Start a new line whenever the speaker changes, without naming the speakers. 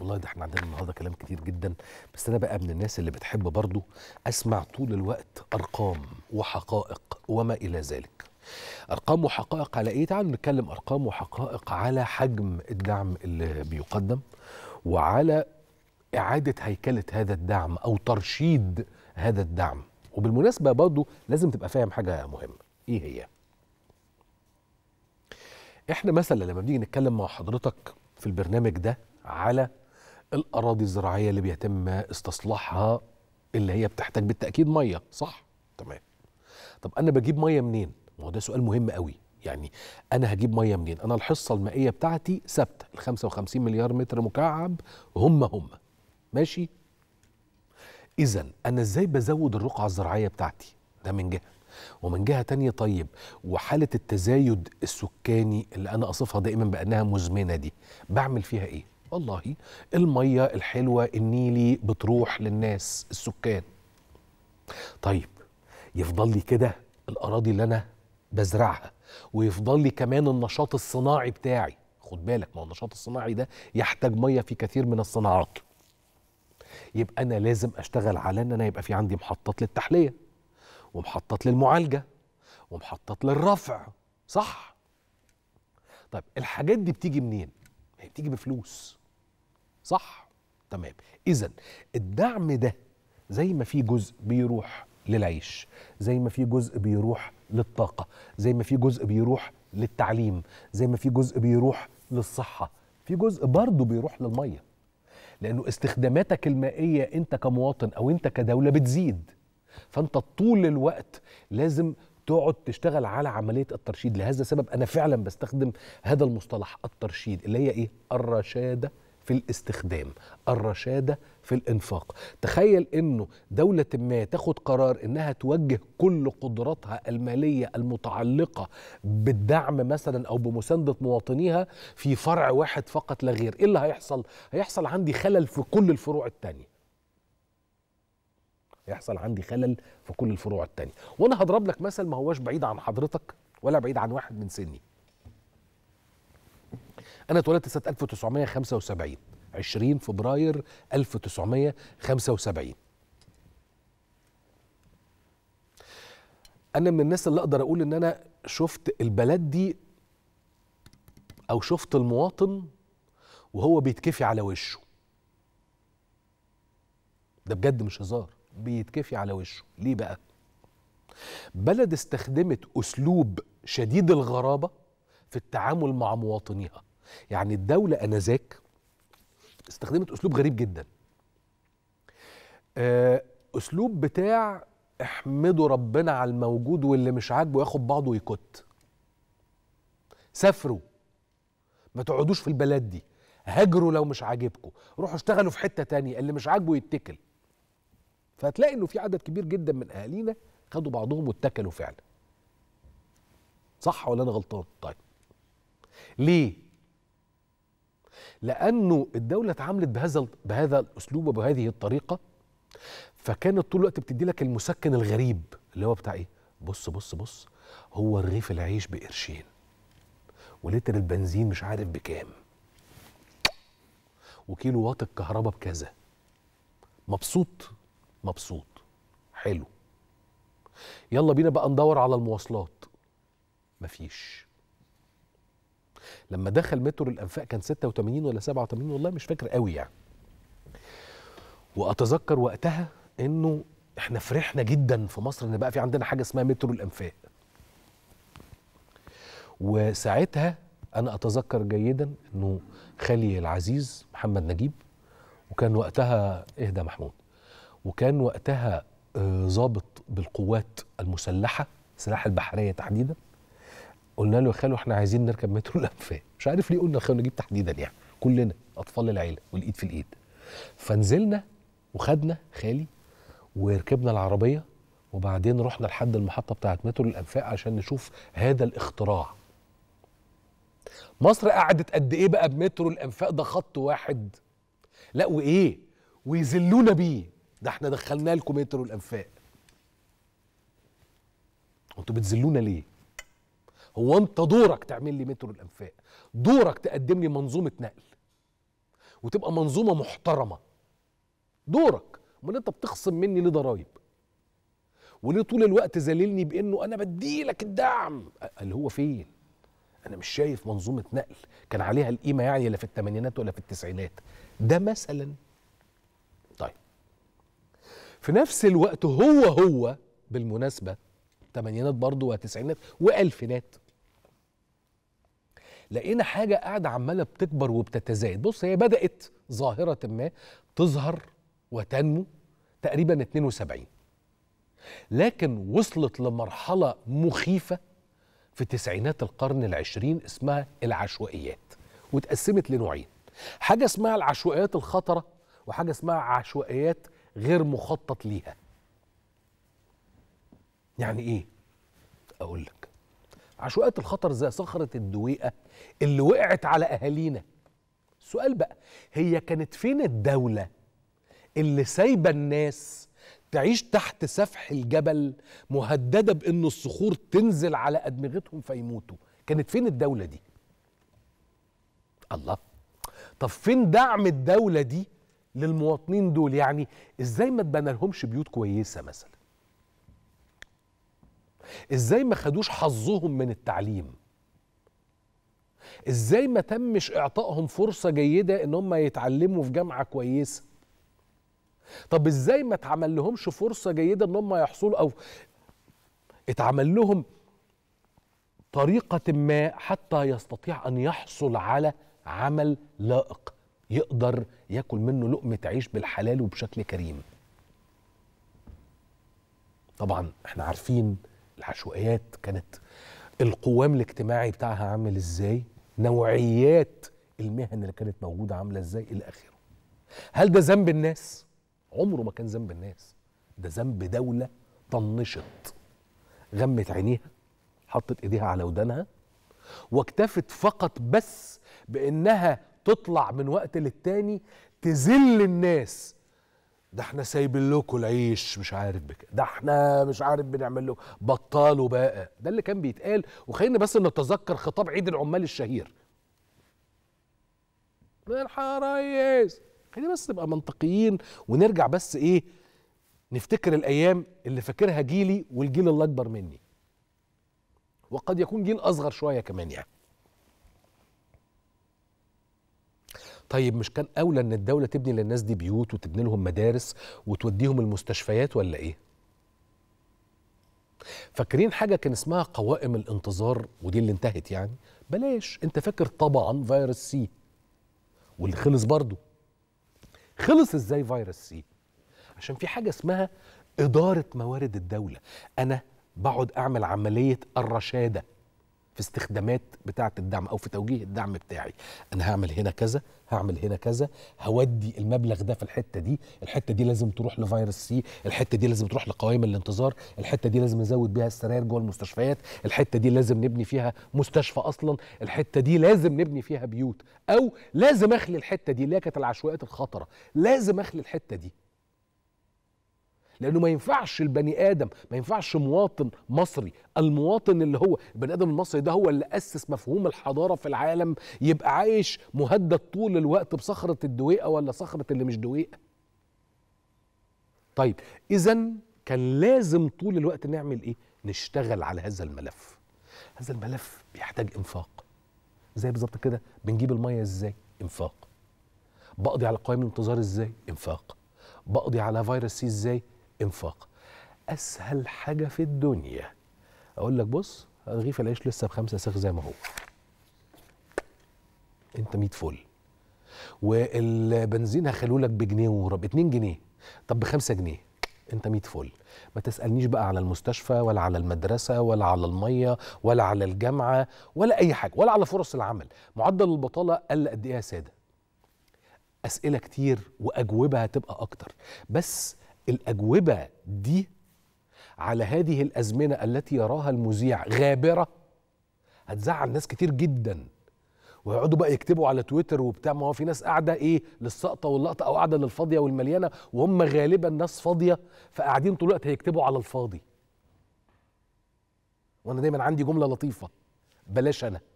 والله ده احنا عندنا النهارده كلام كتير جدا بس انا بقى من الناس اللي بتحب برضو اسمع طول الوقت ارقام وحقائق وما الى ذلك ارقام وحقائق على ايه تعالوا نتكلم ارقام وحقائق على حجم الدعم اللي بيقدم وعلى اعاده هيكله هذا الدعم او ترشيد هذا الدعم وبالمناسبه برضو لازم تبقى فاهم حاجه مهمه ايه هي احنا مثلا لما بنيجي نتكلم مع حضرتك في البرنامج ده على الاراضي الزراعيه اللي بيتم استصلاحها اللي هي بتحتاج بالتاكيد ميه صح تمام طب انا بجيب ميه منين ما هو ده سؤال مهم قوي يعني انا هجيب ميه منين انا الحصه المائيه بتاعتي ثابته ال 55 مليار متر مكعب هم هم ماشي اذا انا ازاي بزود الرقعه الزراعيه بتاعتي ده من جهه ومن جهه تانية طيب وحاله التزايد السكاني اللي انا اصفها دائما بانها مزمنه دي بعمل فيها ايه والله المية الحلوة النيلي بتروح للناس السكان طيب يفضل لي كده الأراضي اللي أنا بزرعها ويفضل لي كمان النشاط الصناعي بتاعي خد بالك ما هو النشاط الصناعي ده يحتاج مية في كثير من الصناعات يبقى أنا لازم أشتغل على أن أنا يبقى في عندي محطات للتحلية ومحطات للمعالجة ومحطات للرفع صح؟ طيب الحاجات دي بتيجي منين؟ هي بتيجي بفلوس صح تمام اذا الدعم ده زي ما في جزء بيروح للعيش زي ما في جزء بيروح للطاقه زي ما في جزء بيروح للتعليم زي ما في جزء بيروح للصحه في جزء برضه بيروح للميه لانه استخداماتك المائيه انت كمواطن او انت كدوله بتزيد فانت طول الوقت لازم تقعد تشتغل على عمليه الترشيد لهذا السبب انا فعلا بستخدم هذا المصطلح الترشيد اللي هي ايه الرشاده في الاستخدام الرشادة في الإنفاق تخيل أنه دولة ما تاخد قرار أنها توجه كل قدراتها المالية المتعلقة بالدعم مثلا أو بمساندة مواطنيها في فرع واحد فقط لا غير إيه اللي هيحصل؟ هيحصل عندي خلل في كل الفروع التانية هيحصل عندي خلل في كل الفروع التانية وأنا هضرب لك مثل ما هوش بعيد عن حضرتك ولا بعيد عن واحد من سني انا اتولدت سنه 1975 20 فبراير 1975 انا من الناس اللي اقدر اقول ان انا شفت البلد دي او شفت المواطن وهو بيتكفي على وشه ده بجد مش هزار بيتكفي على وشه ليه بقى بلد استخدمت اسلوب شديد الغرابه في التعامل مع مواطنيها يعني الدولة أنذاك استخدمت أسلوب غريب جدا آه، أسلوب بتاع احمدوا ربنا على الموجود واللي مش عاجبه ياخد بعضه ويكت سافروا ما تقعدوش في البلد دي هاجروا لو مش عاجبكم روحوا اشتغلوا في حتة تانية اللي مش عاجبه يتكل فهتلاقي انه في عدد كبير جدا من اهالينا خدوا بعضهم واتكلوا فعلا صح ولا انا غلطان طيب ليه لانه الدوله اتعاملت بهذا بهذا الاسلوب وبهذه الطريقه فكانت طول الوقت بتدي لك المسكن الغريب اللي هو بتاع ايه بص بص بص هو رغيف العيش بقرشين ولتر البنزين مش عارف بكام وكيلو واط الكهرباء بكذا مبسوط مبسوط حلو يلا بينا بقى ندور على المواصلات مفيش لما دخل متر الانفاق كان 86 ولا 87 والله مش فاكر قوي يعني واتذكر وقتها انه احنا فرحنا جدا في مصر ان بقى في عندنا حاجه اسمها مترو الانفاق وساعتها انا اتذكر جيدا انه خالي العزيز محمد نجيب وكان وقتها اهدى محمود وكان وقتها آه، ظابط بالقوات المسلحه سلاح البحريه تحديدا قلنا له يا خالو احنا عايزين نركب مترو الانفاق مش عارف ليه قلنا يا خالو نجيب تحديدا يعني كلنا اطفال العيله والايد في الايد فنزلنا وخدنا خالي وركبنا العربيه وبعدين رحنا لحد المحطه بتاعه مترو الانفاق عشان نشوف هذا الاختراع مصر قعدت قد ايه بقى بمترو الانفاق ده خط واحد لا وايه ويذلونا بيه ده احنا دخلنا لكم مترو الانفاق انتوا بتذلونا ليه هو انت دورك تعمل لي مترو الانفاق دورك تقدم لي منظومه نقل وتبقى منظومه محترمه دورك امال انت بتخصم مني ليه ضرايب وليه طول الوقت ذللني بانه انا بديلك الدعم اللي هو فين انا مش شايف منظومه نقل كان عليها القيمه يعني لا في الثمانينات ولا في التسعينات ده مثلا طيب في نفس الوقت هو هو بالمناسبه ثمانينات برضه وتسعينات والفينات لقينا حاجه قاعده عماله بتكبر وبتتزايد بص هي بدات ظاهره ما تظهر وتنمو تقريبا 72 لكن وصلت لمرحله مخيفه في تسعينات القرن العشرين اسمها العشوائيات واتقسمت لنوعين حاجه اسمها العشوائيات الخطره وحاجه اسمها عشوائيات غير مخطط ليها يعني ايه اقول لك عشوائية الخطر زي صخرة الدويقة اللي وقعت على أهالينا السؤال بقى هي كانت فين الدولة اللي سايبة الناس تعيش تحت سفح الجبل مهددة بأن الصخور تنزل على أدمغتهم فيموتوا كانت فين الدولة دي الله طب فين دعم الدولة دي للمواطنين دول يعني ازاي ما تبنى لهمش بيوت كويسة مثلا ازاي ما خدوش حظهم من التعليم ازاي ما تمش اعطائهم فرصه جيده ان هم يتعلموا في جامعه كويسه طب ازاي ما اتعمل لهمش فرصه جيده ان هم يحصلوا او اتعمل لهم طريقه ما حتى يستطيع ان يحصل على عمل لائق يقدر ياكل منه لقمه عيش بالحلال وبشكل كريم طبعا احنا عارفين العشوائيات كانت القوام الاجتماعي بتاعها عامل ازاي نوعيات المهن اللي كانت موجوده عامله ازاي الى اخره هل ده ذنب الناس عمره ما كان ذنب الناس ده ذنب دوله طنشت غمت عينيها حطت ايديها على ودانها واكتفت فقط بس بانها تطلع من وقت للتاني تذل الناس ده احنا سايبين لكم العيش مش عارف بك ده احنا مش عارف بنعمل له بطلوا بقى ده اللي كان بيتقال وخلينا بس نتذكر خطاب عيد العمال الشهير ملحق ريس خلينا بس نبقى منطقيين ونرجع بس ايه نفتكر الايام اللي فاكرها جيلي والجيل اللي اكبر مني وقد يكون جيل اصغر شويه كمان يعني طيب مش كان اولى ان الدوله تبني للناس دي بيوت وتبني لهم مدارس وتوديهم المستشفيات ولا ايه فاكرين حاجه كان اسمها قوائم الانتظار ودي اللي انتهت يعني بلاش انت فاكر طبعا فيروس سي واللي خلص برضه خلص ازاي فيروس سي عشان في حاجه اسمها اداره موارد الدوله انا بقعد اعمل عمليه الرشاده في استخدامات بتاعه الدعم او في توجيه الدعم بتاعي انا هعمل هنا كذا هعمل هنا كذا هودي المبلغ ده في الحته دي الحته دي لازم تروح لفيروس سي الحته دي لازم تروح لقوائم الانتظار الحته دي لازم نزود بيها السراير جوه المستشفيات الحته دي لازم نبني فيها مستشفى اصلا الحته دي لازم نبني فيها بيوت او لازم اخلي الحته دي اللي كانت العشوائيات الخطره لازم اخلي الحته دي لانه ما ينفعش البني ادم ما ينفعش مواطن مصري المواطن اللي هو البني ادم المصري ده هو اللي اسس مفهوم الحضاره في العالم يبقى عايش مهدد طول الوقت بصخره الدويقه ولا صخره اللي مش دويقه طيب اذا كان لازم طول الوقت نعمل ايه نشتغل على هذا الملف هذا الملف بيحتاج انفاق زي بالظبط كده بنجيب الميه ازاي انفاق بقضي على قوائم الانتظار ازاي انفاق بقضي على فيروس سي ازاي انفاق اسهل حاجه في الدنيا اقول لك بص رغيف العيش لسه بخمسه سخ زي ما هو انت 100 فل والبنزين هخلو لك بجنيه ورب 2 جنيه طب بخمسة جنيه انت 100 فل ما تسالنيش بقى على المستشفى ولا على المدرسه ولا على الميه ولا على الجامعه ولا اي حاجه ولا على فرص العمل معدل البطاله قل قد ايه يا ساده اسئله كتير واجوبه هتبقى اكتر بس الاجوبه دي على هذه الازمنه التي يراها المذيع غابره هتزعل ناس كتير جدا ويقعدوا بقى يكتبوا على تويتر وبتاع ما هو في ناس قاعده ايه للسقطه واللقطه او قاعده للفاضيه والمليانه وهم غالبا ناس فاضيه فقاعدين طول الوقت هيكتبوا على الفاضي وانا دايما عندي جمله لطيفه بلاش انا